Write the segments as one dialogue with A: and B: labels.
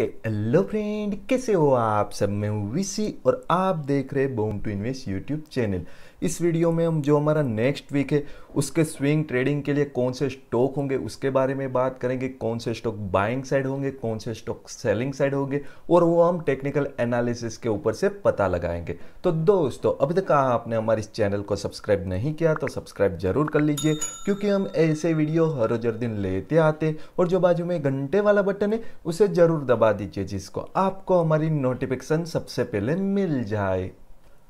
A: के hello friend कैसे हो आप सब मैं हूँ वीसी और आप देख रहे boom to invest YouTube channel इस वीडियो में हम जो हमारा नेक्स्ट वीक है उसके स्विंग ट्रेडिंग के लिए कौन से स्टॉक होंगे उसके बारे में बात करेंगे कौन से स्टॉक बाइंग साइड होंगे कौन से स्टॉक सेलिंग साइड होंगे और वो हम टेक्निकल एनालिसिस के ऊपर से पता लगाएंगे तो दोस्तों अभी तक आपने हमारे इस चैनल को सब्सक्राइब नहीं किया तो सब्सक्राइब जरूर कर लीजिए क्योंकि हम ऐसे वीडियो हर रोज हर दिन लेते आते और जो बाजू में घंटे वाला बटन है उसे जरूर दबा दीजिए जिसको आपको हमारी नोटिफिकेशन सबसे पहले मिल जाए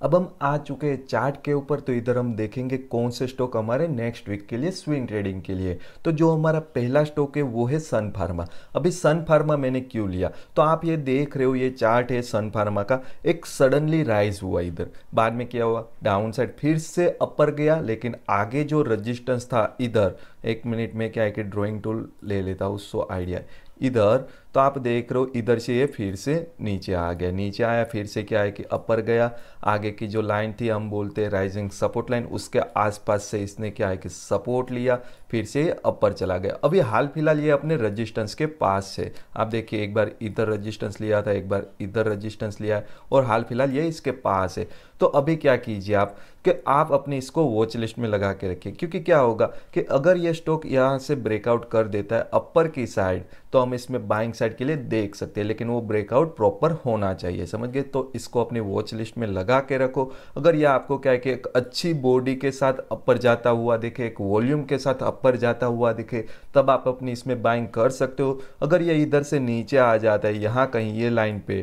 A: अब हम आ चुके हैं चार्ट के ऊपर तो इधर हम देखेंगे कौन से स्टॉक हमारे नेक्स्ट वीक के लिए स्विंग ट्रेडिंग के लिए तो जो हमारा पहला स्टॉक है वो है सन फार्मा अभी सन फार्मा मैंने क्यों लिया तो आप ये देख रहे हो ये चार्ट है सन फार्मा का एक सडनली राइज हुआ इधर बाद में क्या हुआ डाउन साइड फिर से अपर गया लेकिन आगे जो रजिस्टेंस था इधर एक मिनट में क्या है कि ड्रॉइंग टूल ले लेता उस उसको आइडिया इधर तो आप देख रहे हो इधर से ये फिर से नीचे आ गया नीचे आया फिर से क्या है कि अपर गया आगे की जो लाइन थी हम बोलते हैं राइजिंग सपोर्ट लाइन उसके आसपास से इसने क्या है कि सपोर्ट लिया फिर से अपर चला गया अभी हाल फिलहाल ये अपने रजिस्टेंस के पास से आप देखिए एक बार इधर रजिस्टेंस लिया था एक बार इधर रजिस्टेंस लिया है और हाल फिलहाल ये इसके पास है तो अभी क्या कीजिए आप कि आप अपने इसको वॉच लिस्ट में लगा के रखिए क्योंकि क्या होगा कि अगर ये स्टॉक यहाँ से ब्रेकआउट कर देता है अपर की साइड तो हम इसमें बाइंग साइड के लिए देख सकते हैं लेकिन वो ब्रेकआउट प्रॉपर होना चाहिए समझ गए तो इसको अपने वॉच लिस्ट में लगा के रखो अगर ये आपको क्या है कि एक अच्छी बॉडी के साथ अपर जाता हुआ दिखे एक वॉल्यूम के साथ अपर जाता हुआ दिखे तब आप अपनी इसमें बाइंग कर सकते हो अगर ये इधर से नीचे आ जाता है यहाँ कहीं ये लाइन पे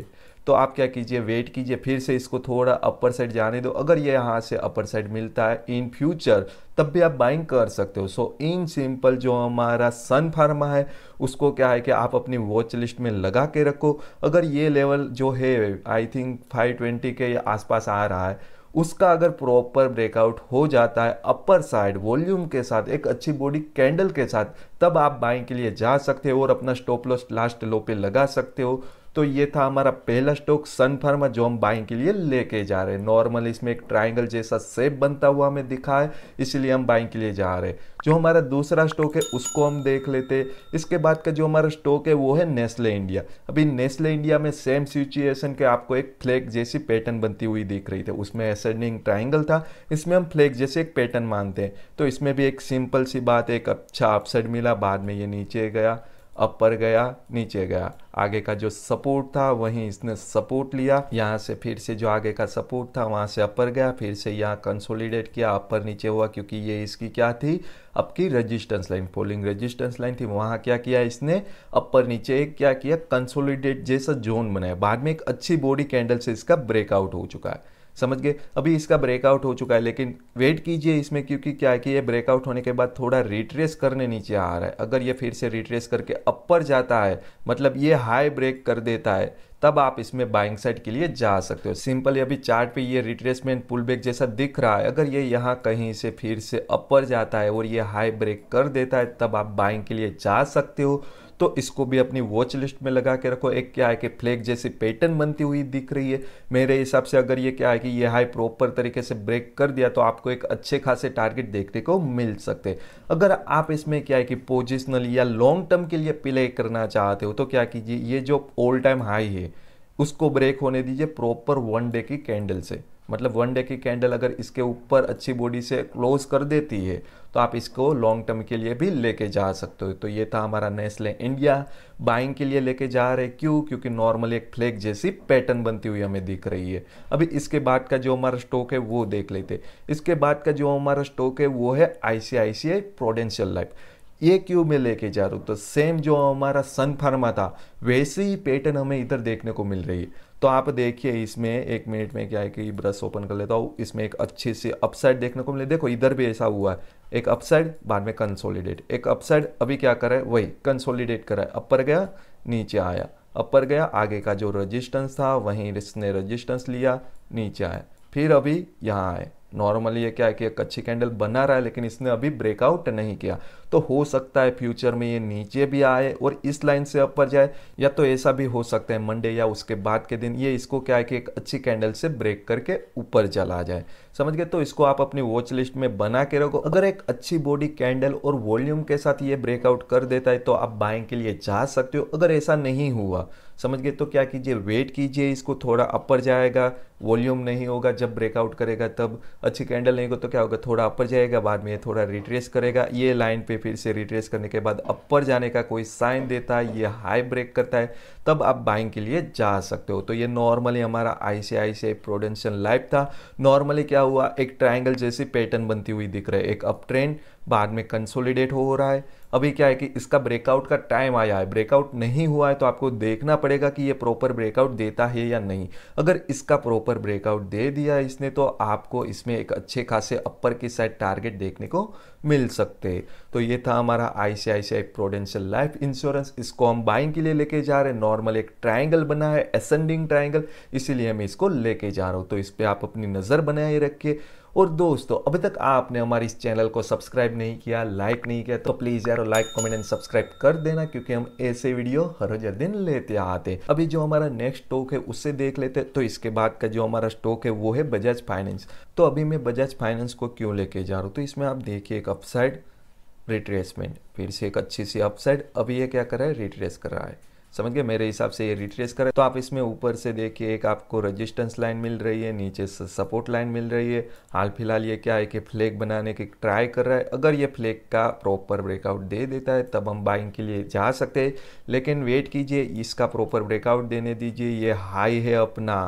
A: तो आप क्या कीजिए वेट कीजिए फिर से इसको थोड़ा अपर साइड जाने दो अगर ये यहाँ से अपर साइड मिलता है इन फ्यूचर तब भी आप बाइंग कर सकते हो सो इन सिंपल जो हमारा सन फार्मा है उसको क्या है कि आप अपनी वॉच लिस्ट में लगा के रखो अगर ये लेवल जो है आई थिंक फाइव के आसपास आ रहा है उसका अगर प्रॉपर ब्रेकआउट हो जाता है अपर साइड वॉल्यूम के साथ एक अच्छी बॉडी कैंडल के साथ तब आप बाइंग के लिए जा सकते हो और अपना स्टॉप लॉस लास्ट लो पे लगा सकते हो तो ये था हमारा पहला स्टॉक सन फार्मा जो हम बाइंग के लिए लेके जा रहे हैं नॉर्मल इसमें एक ट्रायंगल जैसा सेप बनता हुआ हमें दिखा है इसलिए हम बाइंग के लिए जा रहे हैं जो हमारा दूसरा स्टॉक है उसको हम देख लेते हैं इसके बाद का जो हमारा स्टॉक है वो है नेस्ले इंडिया अभी नेस्ले इंडिया में सेम सिचुएशन के आपको एक फ्लैग जैसी पैटर्न बनती हुई दिख रही थी उसमें एसेंडिंग ट्राइंगल था इसमें हम फ्लैग जैसे एक पैटर्न मानते हैं तो इसमें भी एक सिंपल सी बात एक अच्छा अपसेट मिला बाद में ये नीचे गया अपर गया नीचे गया आगे का जो सपोर्ट था वहीं इसने सपोर्ट लिया यहाँ से फिर से जो आगे का सपोर्ट था वहाँ से अपर गया फिर से यहाँ कंसोलिडेट किया अपर नीचे हुआ क्योंकि ये इसकी क्या थी अब की resistance line falling resistance line थी वहाँ क्या किया इसने अपर नीचे एक क्या किया कंसोलिडेट जैसा जोन बनाया बाद में एक अच्छी बॉडी कैंडल से इसका ब्रेकआउट हो चुका है समझ गए अभी इसका ब्रेकआउट हो चुका है लेकिन वेट कीजिए इसमें क्योंकि क्या है कि ये ब्रेकआउट होने के बाद थोड़ा रिट्रेस करने नीचे आ रहा है अगर ये फिर से रिट्रेस करके अपर जाता है मतलब ये हाई ब्रेक कर देता है तब आप इसमें बाइंग साइड के लिए जा सकते हो सिंपल अभी चार्ट पे ये रिट्रेसमेंट पुल बैक जैसा दिख रहा है अगर ये यहाँ कहीं से फिर से अपर जाता है और ये हाई ब्रेक कर देता है तब आप बाइंग के लिए जा सकते हो तो इसको भी अपनी वॉच लिस्ट में लगा के रखो एक क्या है कि फ्लैग जैसी पैटर्न बनती हुई दिख रही है मेरे हिसाब से अगर ये क्या है कि ये हाई प्रॉपर तरीके से ब्रेक कर दिया तो आपको एक अच्छे खासे टारगेट देखने को मिल सकते अगर आप इसमें क्या है कि पोजिशनल या लॉन्ग टर्म के लिए प्ले करना चाहते हो तो क्या कीजिए ये जो ऑल टाइम हाई है उसको ब्रेक होने दीजिए प्रॉपर वन डे की कैंडल से मतलब वन डे की कैंडल अगर इसके ऊपर अच्छी बॉडी से क्लोज कर देती है तो आप इसको लॉन्ग टर्म के लिए भी लेके जा सकते हो तो ये था हमारा नेस्ले इंडिया बाइंग के लिए लेके जा रहे क्यों क्योंकि नॉर्मली एक फ्लैग जैसी पैटर्न बनती हुई हमें दिख रही है अभी इसके बाद का जो हमारा स्टॉक है वो देख लेते इसके बाद का जो हमारा स्टॉक है वो है आई प्रोडेंशियल लाइफ ये क्यों मैं लेके जा रहा हूँ तो सेम जो हमारा सन फार्मा था वैसे ही पैटर्न हमें इधर देखने को मिल रही है तो आप देखिए इसमें एक मिनट में क्या है कि ब्रश ओपन कर लेता हूँ इसमें एक अच्छे से अपसाइड देखने को मिले देखो इधर भी ऐसा हुआ है एक अपसाइड बाद में कंसोलिडेट एक अपसाइड अभी क्या करा है वही कंसोलिडेट करा है अपर गया नीचे आया अपर गया आगे का जो रजिस्टेंस था वहीं इसने रजिस्टेंस लिया नीचे आया फिर अभी यहाँ आए नॉर्मली ये क्या है कि एक अच्छी कैंडल बना रहा है लेकिन इसने अभी ब्रेकआउट नहीं किया तो हो सकता है फ्यूचर में ये नीचे भी आए और इस लाइन से अपर जाए या तो ऐसा भी हो सकता है मंडे या उसके बाद के दिन ये इसको क्या है कि एक अच्छी कैंडल से ब्रेक करके ऊपर चला जाए समझ गए तो इसको आप अपनी वॉच लिस्ट में बना के रखो अगर एक अच्छी बॉडी कैंडल और वॉल्यूम के साथ ये ब्रेकआउट कर देता है तो आप बाइंग के लिए जा सकते हो अगर ऐसा नहीं हुआ समझ गए तो क्या कीजिए वेट कीजिए इसको थोड़ा अपर जाएगा वॉल्यूम नहीं होगा जब ब्रेकआउट करेगा तब अच्छी कैंडल नहीं होगा तो क्या होगा थोड़ा अपर जाएगा बाद में ये थोड़ा रिट्रेस करेगा ये लाइन पे पे फिर से रिट्रेस करने के बाद अपर जाने का कोई साइन देता है ये हाई ब्रेक करता है तब आप बाइंग के लिए जा सकते हो तो ये नॉर्मली हमारा आईसीआईसीआई आई प्रोडेंशियल लाइफ था नॉर्मली क्या हुआ एक ट्राइंगल जैसी पैटर्न बनती हुई दिख रहा है एक अप ट्रेंड बाद में कंसोलिडेट हो रहा है अभी क्या है कि इसका ब्रेकआउट का टाइम आया है ब्रेकआउट नहीं हुआ है तो आपको देखना पड़ेगा कि ये प्रॉपर ब्रेकआउट देता है या नहीं अगर इसका प्रॉपर ब्रेकआउट दे दिया इसने तो आपको इसमें एक अच्छे खासे अपर की साइड टारगेट देखने को मिल सकते हैं तो ये था हमारा I I I Prudential life insurance इसको हम बाइंग के लिए लेके जा रहे हैं नॉर्मल एक ट्राइंगल बना है असेंडिंग ट्राइंगल इसीलिए मैं इसको लेके जा रहा हूँ तो इस पर आप अपनी नज़र बनाए रखिए और दोस्तों अभी तक आपने हमारे इस चैनल को सब्सक्राइब नहीं किया लाइक नहीं किया तो प्लीज़ यार लाइक कमेंट एंड सब्सक्राइब कर देना क्योंकि हम ऐसे वीडियो हर हजार दिन लेते आते अभी जो हमारा नेक्स्ट स्टॉक है उससे देख लेते तो इसके बाद का जो हमारा स्टॉक है वो है बजाज फाइनेंस तो अभी मैं बजाज फाइनेंस को क्यों लेके जा रहा हूँ तो इसमें आप देखिए एक अपसाइड रिट्रेसमेंट फिर से एक अच्छी सी अपसाइड अभी ये क्या कर रहा है रिट्रेस कर रहा है समझ गए मेरे हिसाब से ये रिट्रेस करे तो आप इसमें ऊपर से देखिए एक आपको रजिस्टेंस लाइन मिल रही है नीचे सपोर्ट लाइन मिल रही है हाल फिलहाल ये क्या है कि फ्लैग बनाने की ट्राई कर रहा है अगर ये फ्लैग का प्रॉपर ब्रेकआउट दे देता है तब हम बाइंग के लिए जा सकते हैं लेकिन वेट कीजिए इसका प्रॉपर ब्रेकआउट देने दीजिए ये हाई है अपना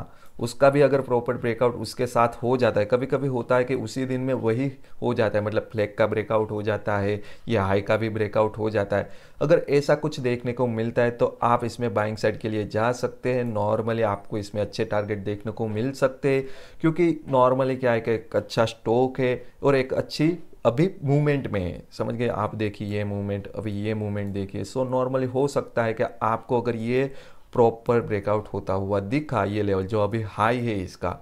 A: उसका भी अगर प्रॉपर ब्रेकआउट उसके साथ हो जाता है कभी कभी होता है कि उसी दिन में वही हो जाता है मतलब फ्लैग का ब्रेकआउट हो जाता है या हाई का भी ब्रेकआउट हो जाता है अगर ऐसा कुछ देखने को मिलता है तो आप इसमें बाइंग साइड के लिए जा सकते हैं नॉर्मली आपको इसमें अच्छे टारगेट देखने को मिल सकते हैं क्योंकि नॉर्मली क्या है कि एक अच्छा स्टॉक है और एक अच्छी अभी मूवमेंट में है समझ गए आप देखिए ये मूवमेंट अभी ये मूवमेंट देखिए सो नॉर्मली हो सकता है कि आपको अगर ये प्रॉपर ब्रेकआउट होता हुआ दिखा ये लेवल जो अभी हाई है इसका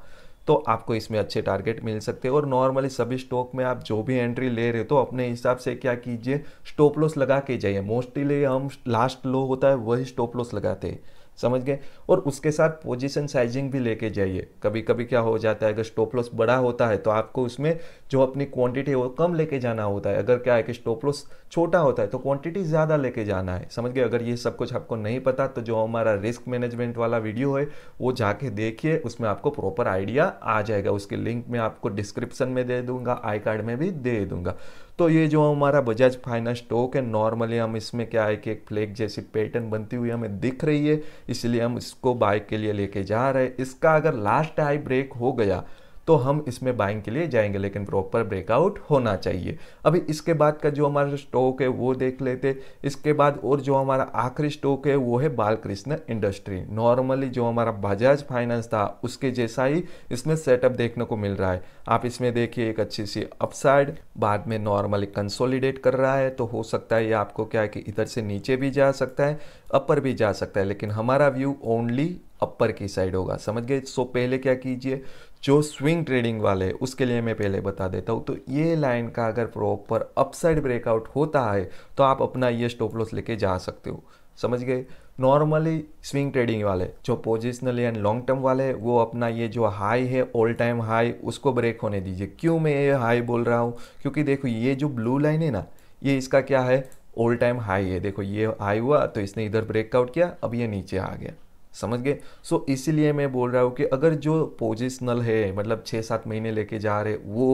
A: तो आपको इसमें अच्छे टारगेट मिल सकते हैं और नॉर्मली सभी स्टॉक में आप जो भी एंट्री ले रहे हो तो अपने हिसाब से क्या कीजिए स्टॉप लॉस लगा के जाइए मोस्टली हम लास्ट लो होता है वही स्टॉप लॉस लगाते हैं समझ गए और उसके साथ पोजीशन साइजिंग भी लेके जाइए कभी कभी क्या हो जाता है अगर स्टॉप लॉस बड़ा होता है तो आपको उसमें जो अपनी क्वांटिटी है वो कम लेके जाना होता है अगर क्या है कि स्टॉप लॉस छोटा होता है तो क्वांटिटी ज़्यादा लेके जाना है समझ गए अगर ये सब कुछ आपको नहीं पता तो जो हमारा रिस्क मैनेजमेंट वाला वीडियो है वो जाके देखिए उसमें आपको प्रॉपर आइडिया आ जाएगा उसके लिंक मैं आपको डिस्क्रिप्शन में दे दूंगा आई कार्ड में भी दे दूंगा तो ये जो हमारा बजाज फाइनेंस स्टॉक है नॉर्मली हम इसमें क्या है कि एक फ्लैग जैसी पैटर्न बनती हुई हमें दिख रही है इसलिए हम इसको बाइक के लिए लेके जा रहे हैं इसका अगर लास्ट हाई ब्रेक हो गया तो हम इसमें बाइंग के लिए जाएंगे लेकिन प्रॉपर ब्रेकआउट होना चाहिए अभी इसके बाद का जो हमारा स्टॉक है वो देख लेते इसके बाद और जो हमारा आखिरी स्टॉक है वो है बालकृष्ण इंडस्ट्री नॉर्मली जो हमारा बजाज फाइनेंस था उसके जैसा ही इसमें सेटअप देखने को मिल रहा है आप इसमें देखिए एक अच्छी सी अपसाइड बाद में नॉर्मली कंसोलिडेट कर रहा है तो हो सकता है ये आपको क्या है कि इधर से नीचे भी जा सकता है अपर भी जा सकता है लेकिन हमारा व्यू ओनली अपर की साइड होगा समझ गए सो पहले क्या कीजिए जो स्विंग ट्रेडिंग वाले उसके लिए मैं पहले बता देता हूँ तो ये लाइन का अगर प्रॉपर अपसाइड ब्रेकआउट होता है तो आप अपना ये स्टॉप लॉस लेके जा सकते हो समझ गए नॉर्मली स्विंग ट्रेडिंग वाले जो पोजिशनल एंड लॉन्ग टर्म वाले हैं वो अपना ये जो हाई है ऑल टाइम हाई उसको ब्रेक होने दीजिए क्यों मैं ये हाई बोल रहा हूँ क्योंकि देखो ये जो ब्लू लाइन है ना ये इसका क्या है ऑल टाइम हाई है देखो ये हाई हुआ तो इसने इधर ब्रेकआउट किया अब ये नीचे आ गया समझ गए सो so, इसीलिए मैं बोल रहा हूँ कि अगर जो पोजिशनल है मतलब छः सात महीने लेके जा रहे वो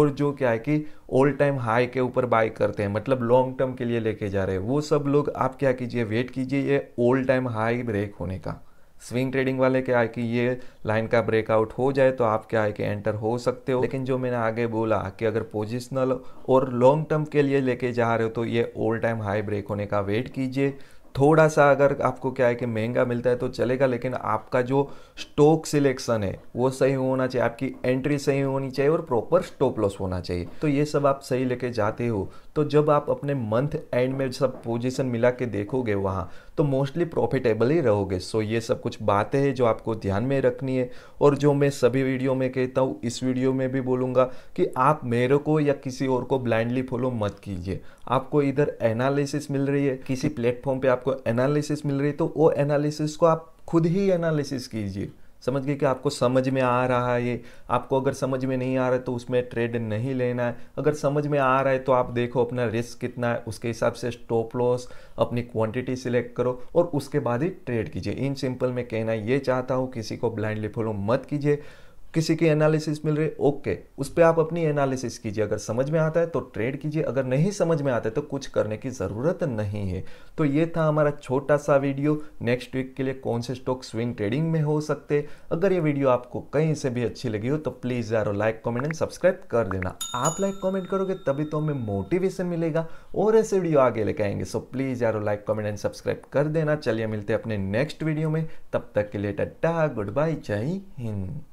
A: और जो क्या है कि ऑल टाइम हाई के ऊपर बाय करते हैं मतलब लॉन्ग टर्म के लिए लेके जा रहे हैं वो सब लोग आप क्या कीजिए वेट कीजिए ये ऑल टाइम हाई ब्रेक होने का स्विंग ट्रेडिंग वाले क्या है कि ये लाइन का ब्रेकआउट हो जाए तो आप क्या है कि एंटर हो सकते हो लेकिन जो मैंने आगे बोला कि अगर पोजिशनल और लॉन्ग टर्म के लिए लेके जा रहे हो तो ये ओल्ड टाइम हाई ब्रेक होने का वेट कीजिए थोड़ा सा अगर आपको क्या है कि महंगा मिलता है तो चलेगा लेकिन आपका जो स्टॉक सिलेक्शन है वो सही होना चाहिए आपकी एंट्री सही होनी चाहिए और प्रॉपर स्टॉप लॉस होना चाहिए तो ये सब आप सही लेके जाते हो तो जब आप अपने मंथ एंड में सब पोजीशन मिला के देखोगे वहाँ तो मोस्टली प्रॉफिटेबल ही रहोगे सो ये सब कुछ बातें हैं जो आपको ध्यान में रखनी है और जो मैं सभी वीडियो में कहता हूँ इस वीडियो में भी बोलूँगा कि आप मेरे को या किसी और को ब्लाइंडली फॉलो मत कीजिए आपको इधर एनालिसिस मिल रही है किसी प्लेटफॉर्म पर आपको एनालिसिस मिल रही है तो वो एनालिसिस को आप खुद ही एनालिसिस कीजिए समझ गए कि आपको समझ में आ रहा है ये आपको अगर समझ में नहीं आ रहा है तो उसमें ट्रेड नहीं लेना है अगर समझ में आ रहा है तो आप देखो अपना रिस्क कितना है उसके हिसाब से स्टॉप लॉस अपनी क्वांटिटी सिलेक्ट करो और उसके बाद ही ट्रेड कीजिए इन सिंपल में कहना ये चाहता हूँ किसी को ब्लाइंडली फॉलो मत कीजिए किसी की एनालिसिस मिल रही ओके उस पर आप अपनी एनालिसिस कीजिए अगर समझ में आता है तो ट्रेड कीजिए अगर नहीं समझ में आता है तो कुछ करने की ज़रूरत नहीं है तो ये था हमारा छोटा सा वीडियो नेक्स्ट वीक के लिए कौन से स्टॉक स्विंग ट्रेडिंग में हो सकते अगर ये वीडियो आपको कहीं से भी अच्छी लगी हो तो प्लीज़ यारो लाइक कॉमेंट एंड सब्सक्राइब कर देना आप लाइक कॉमेंट करोगे तभी तो हमें मोटिवेशन मिलेगा और ऐसे वीडियो आगे लेके आएंगे सो प्लीज़ यारो लाइक कॉमेंट एंड सब्सक्राइब कर देना चलिए मिलते हैं अपने नेक्स्ट वीडियो में तब तक के लिए टट्टा गुड बाय जय हिंद